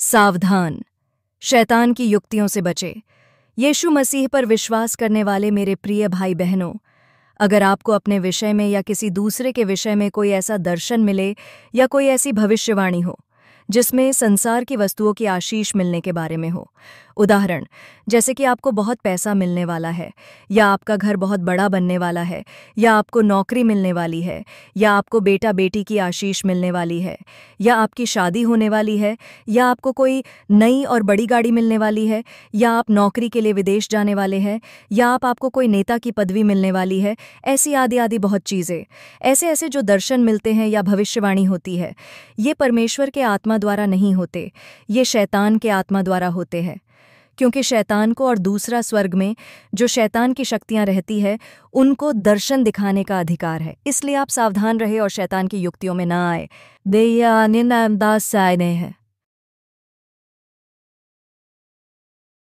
सावधान शैतान की युक्तियों से बचे यीशु मसीह पर विश्वास करने वाले मेरे प्रिय भाई बहनों अगर आपको अपने विषय में या किसी दूसरे के विषय में कोई ऐसा दर्शन मिले या कोई ऐसी भविष्यवाणी हो जिसमें संसार की वस्तुओं की आशीष मिलने के बारे में हो उदाहरण जैसे कि आपको बहुत पैसा मिलने वाला है या आपका घर बहुत बड़ा बनने वाला है या आपको नौकरी मिलने वाली है या आपको बेटा बेटी की आशीष मिलने वाली है या आपकी शादी होने वाली है या आपको कोई नई और बड़ी गाड़ी मिलने वाली है या आप नौकरी के लिए विदेश जाने वाले हैं या आप आपको कोई नेता की पदवी मिलने वाली है ऐसी आदि आदि बहुत चीज़ें ऐसे ऐसे जो दर्शन मिलते हैं या भविष्यवाणी होती है ये परमेश्वर के आत्मा द्वारा नहीं होते ये शैतान के आत्मा द्वारा होते हैं क्योंकि शैतान को और दूसरा स्वर्ग में जो शैतान की शक्तियां रहती है उनको दर्शन दिखाने का अधिकार है इसलिए आप सावधान रहे और शैतान की युक्तियों में ना आए दे निंदा सायने है